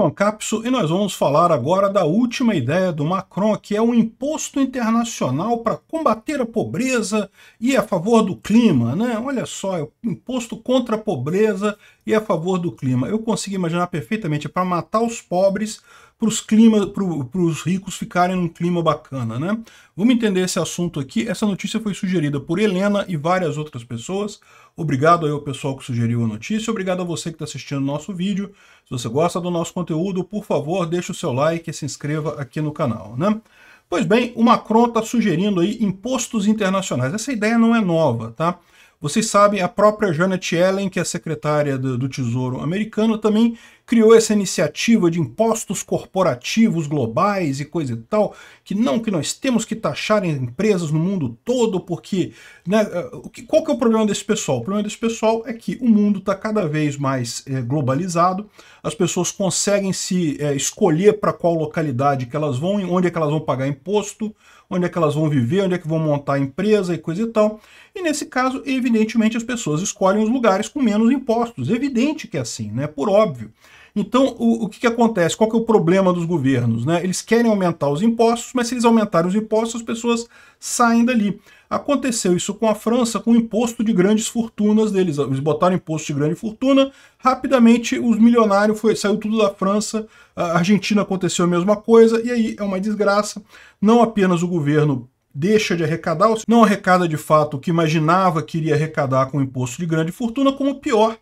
é o então, e nós vamos falar agora da última ideia do Macron, que é um imposto internacional para combater a pobreza e a favor do clima, né? Olha só, é um imposto contra a pobreza e a favor do clima. Eu consigo imaginar perfeitamente é para matar os pobres, para os climas, para os ricos ficarem num clima bacana, né? Vamos entender esse assunto aqui. Essa notícia foi sugerida por Helena e várias outras pessoas. Obrigado aí ao pessoal que sugeriu a notícia. Obrigado a você que está assistindo o nosso vídeo. Se você gosta do nosso conteúdo, por favor, deixe o seu like e se inscreva aqui no canal, né? Pois bem, o Macron está sugerindo aí impostos internacionais. Essa ideia não é nova, tá? Vocês sabem, a própria Janet Yellen, que é secretária do, do Tesouro americano, também criou essa iniciativa de impostos corporativos globais e coisa e tal, que não, que nós temos que taxar em empresas no mundo todo, porque... Né, eh, qual que é o problema desse pessoal? O problema desse pessoal é que o mundo está cada vez mais é, globalizado, as pessoas conseguem se é, escolher para qual localidade que elas vão, onde é que elas vão pagar imposto, onde é que elas vão viver, onde é que vão montar a empresa e coisa e tal. E nesse caso, evidentemente, as pessoas escolhem os lugares com menos impostos. Evidente que é assim, né? Por óbvio. Então, o, o que, que acontece? Qual que é o problema dos governos? Né? Eles querem aumentar os impostos, mas se eles aumentarem os impostos, as pessoas saem dali. Aconteceu isso com a França, com o imposto de grandes fortunas deles. Eles botaram imposto de grande fortuna, rapidamente os milionários foi, saiu tudo da França, a Argentina aconteceu a mesma coisa, e aí é uma desgraça. Não apenas o governo deixa de arrecadar, não arrecada de fato o que imaginava que iria arrecadar com o imposto de grande fortuna, como pior,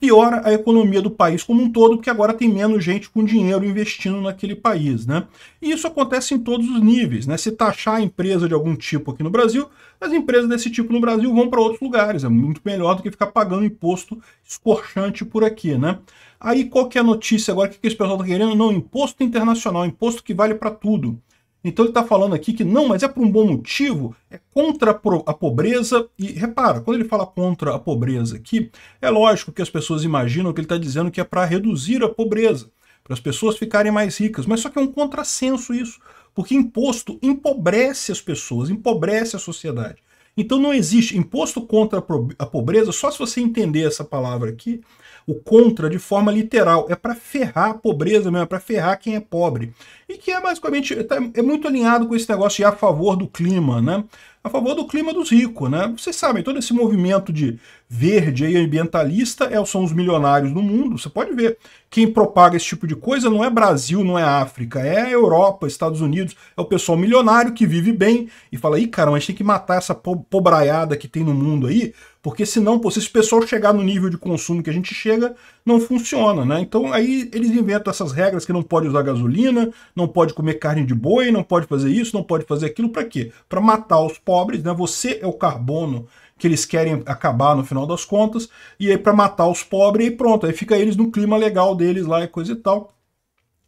piora a economia do país como um todo, porque agora tem menos gente com dinheiro investindo naquele país. Né? E isso acontece em todos os níveis. Né? Se taxar a empresa de algum tipo aqui no Brasil, as empresas desse tipo no Brasil vão para outros lugares. É muito melhor do que ficar pagando imposto escorchante por aqui. Né? Aí qual que é a notícia agora? O que, que esse pessoal está querendo? Não, imposto internacional, imposto que vale para tudo. Então ele está falando aqui que não, mas é por um bom motivo, é contra a pobreza. E repara, quando ele fala contra a pobreza aqui, é lógico que as pessoas imaginam que ele está dizendo que é para reduzir a pobreza, para as pessoas ficarem mais ricas. Mas só que é um contrassenso isso, porque imposto empobrece as pessoas, empobrece a sociedade. Então não existe imposto contra a pobreza, só se você entender essa palavra aqui, o contra de forma literal. É para ferrar a pobreza mesmo, é para ferrar quem é pobre. E que é basicamente tá, é muito alinhado com esse negócio de a favor do clima, né? A favor do clima dos ricos, né? Vocês sabem, todo esse movimento de verde e ambientalista é são os milionários no mundo. Você pode ver. Quem propaga esse tipo de coisa não é Brasil, não é África, é Europa, Estados Unidos. É o pessoal milionário que vive bem e fala: ih, cara, mas tem que matar essa po pobraiada que tem no mundo aí, porque senão, pô, se esse pessoal chegar no nível de consumo que a gente chega, não funciona, né? Então aí eles inventam essas regras que não pode usar gasolina, não pode comer carne de boi, não pode fazer isso, não pode fazer aquilo, para quê? Para matar os pobres, né? Você é o carbono que eles querem acabar no final das contas, e aí é para matar os pobres e pronto, aí fica eles no clima legal deles lá e coisa e tal.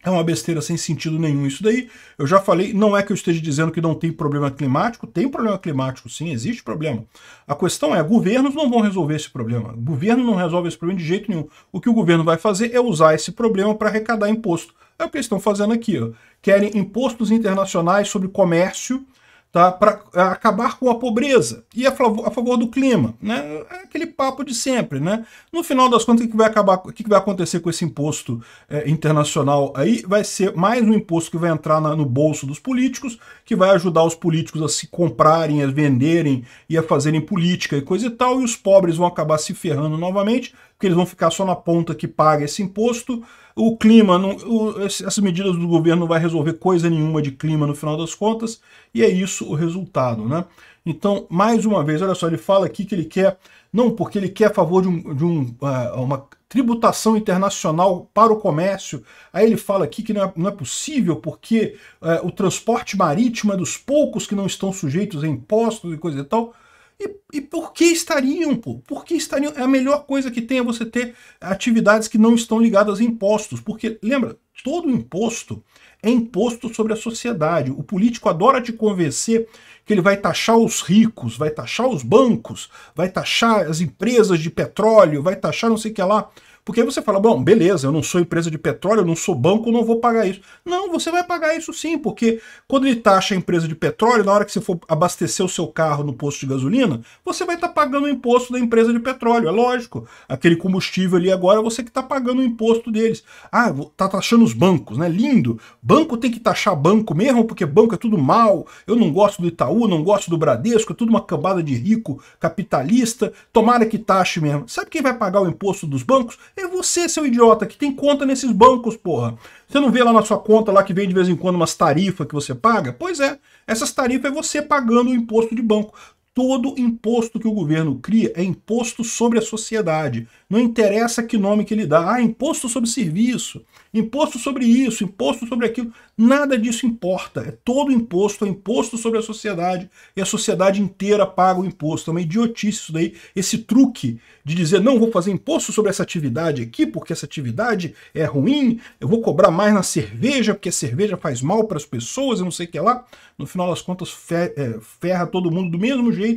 É uma besteira sem sentido nenhum isso daí. Eu já falei, não é que eu esteja dizendo que não tem problema climático, tem problema climático sim, existe problema. A questão é, governos não vão resolver esse problema. O governo não resolve esse problema de jeito nenhum. O que o governo vai fazer é usar esse problema para arrecadar imposto. É o que eles estão fazendo aqui. Ó. Querem impostos internacionais sobre comércio, tá? para é, acabar com a pobreza e a favor, a favor do clima. Né? É aquele papo de sempre. Né? No final das contas, o que vai, acabar, o que vai acontecer com esse imposto é, internacional aí? Vai ser mais um imposto que vai entrar na, no bolso dos políticos, que vai ajudar os políticos a se comprarem, a venderem e a fazerem política e coisa e tal, e os pobres vão acabar se ferrando novamente porque eles vão ficar só na ponta que paga esse imposto. O clima, não, o, essas medidas do governo não vai resolver coisa nenhuma de clima no final das contas, e é isso o resultado, né? Então, mais uma vez, olha só, ele fala aqui que ele quer, não porque ele quer a favor de, um, de um, uh, uma tributação internacional para o comércio. Aí ele fala aqui que não é, não é possível porque uh, o transporte marítimo é dos poucos que não estão sujeitos a impostos e coisa e tal. E, e por que estariam, pô? Por que estariam? É a melhor coisa que tem é você ter atividades que não estão ligadas a impostos. Porque, lembra, todo imposto é imposto sobre a sociedade. O político adora te convencer que ele vai taxar os ricos, vai taxar os bancos, vai taxar as empresas de petróleo, vai taxar não sei o que lá. Porque você fala, bom, beleza, eu não sou empresa de petróleo, eu não sou banco, não vou pagar isso. Não, você vai pagar isso sim, porque quando ele taxa a empresa de petróleo, na hora que você for abastecer o seu carro no posto de gasolina, você vai estar tá pagando o imposto da empresa de petróleo, é lógico. Aquele combustível ali agora, você que está pagando o imposto deles. Ah, tá taxando os bancos, né? Lindo. Banco tem que taxar banco mesmo, porque banco é tudo mal. Eu não gosto do Itaú, não gosto do Bradesco, é tudo uma cambada de rico capitalista. Tomara que taxe mesmo. Sabe quem vai pagar o imposto dos bancos? É você, seu idiota, que tem conta nesses bancos, porra. Você não vê lá na sua conta lá que vem de vez em quando umas tarifas que você paga? Pois é, essas tarifas é você pagando o imposto de banco todo imposto que o governo cria é imposto sobre a sociedade. Não interessa que nome que ele dá. Ah, imposto sobre serviço, imposto sobre isso, imposto sobre aquilo. Nada disso importa. É todo imposto, é imposto sobre a sociedade e a sociedade inteira paga o imposto. É uma idiotice isso daí. Esse truque de dizer não vou fazer imposto sobre essa atividade aqui porque essa atividade é ruim, eu vou cobrar mais na cerveja porque a cerveja faz mal para as pessoas e não sei o que lá. No final das contas é, ferra todo mundo do mesmo jeito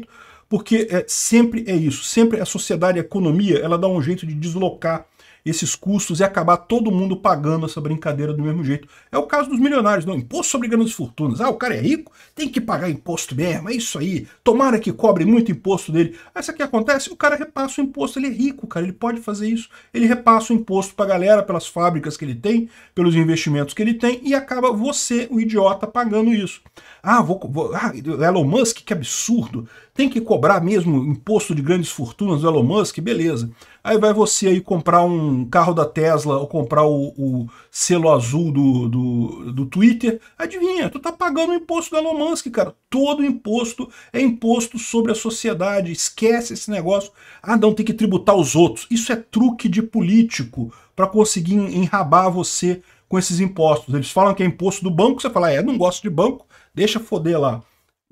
porque é, sempre é isso, sempre a sociedade, a economia, ela dá um jeito de deslocar esses custos e acabar todo mundo pagando essa brincadeira do mesmo jeito. É o caso dos milionários, não. Imposto sobre grandes fortunas. Ah, o cara é rico, tem que pagar imposto mesmo, é isso aí. Tomara que cobre muito imposto dele. Aí sabe o que acontece? O cara repassa o imposto, ele é rico, cara, ele pode fazer isso. Ele repassa o imposto pra galera, pelas fábricas que ele tem, pelos investimentos que ele tem, e acaba você, o idiota, pagando isso. Ah, vou, vou ah, Elon Musk, que absurdo tem que cobrar mesmo imposto de grandes fortunas do Elon Musk? Beleza. Aí vai você aí comprar um carro da Tesla ou comprar o, o selo azul do, do, do, Twitter. Adivinha, tu tá pagando o imposto do Elon Musk, cara. Todo imposto é imposto sobre a sociedade. Esquece esse negócio. Ah, não, tem que tributar os outros. Isso é truque de político para conseguir enrabar você com esses impostos. Eles falam que é imposto do banco, você fala, ah, é, não gosto de banco, deixa foder lá.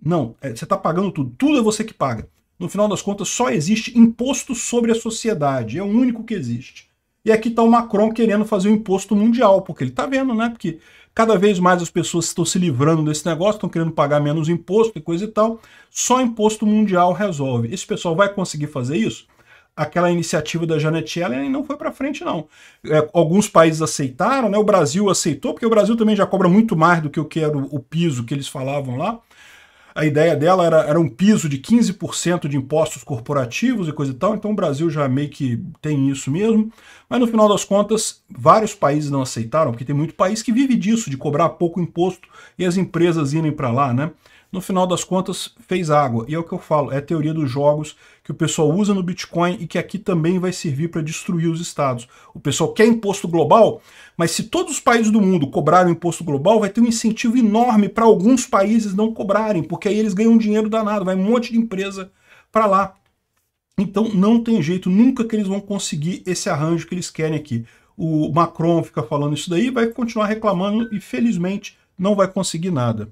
Não, é, você está pagando tudo. Tudo é você que paga. No final das contas, só existe imposto sobre a sociedade. É o único que existe. E aqui está o Macron querendo fazer um imposto mundial, porque ele está vendo, né? Porque cada vez mais as pessoas estão se livrando desse negócio, estão querendo pagar menos imposto e coisa e tal. Só imposto mundial resolve. Esse pessoal vai conseguir fazer isso? Aquela iniciativa da Janet Yellen não foi para frente, não. É, alguns países aceitaram, né? O Brasil aceitou, porque o Brasil também já cobra muito mais do que que era o piso que eles falavam lá. A ideia dela era, era um piso de 15% de impostos corporativos e coisa e tal, então o Brasil já meio que tem isso mesmo. Mas no final das contas, vários países não aceitaram, porque tem muito país que vive disso, de cobrar pouco imposto e as empresas irem para lá, né? no final das contas fez água. E é o que eu falo, é a teoria dos jogos que o pessoal usa no Bitcoin e que aqui também vai servir para destruir os estados. O pessoal quer imposto global, mas se todos os países do mundo cobrarem imposto global, vai ter um incentivo enorme para alguns países não cobrarem, porque aí eles ganham dinheiro danado, vai um monte de empresa para lá. Então não tem jeito, nunca que eles vão conseguir esse arranjo que eles querem aqui. O Macron fica falando isso daí, vai continuar reclamando e felizmente não vai conseguir nada.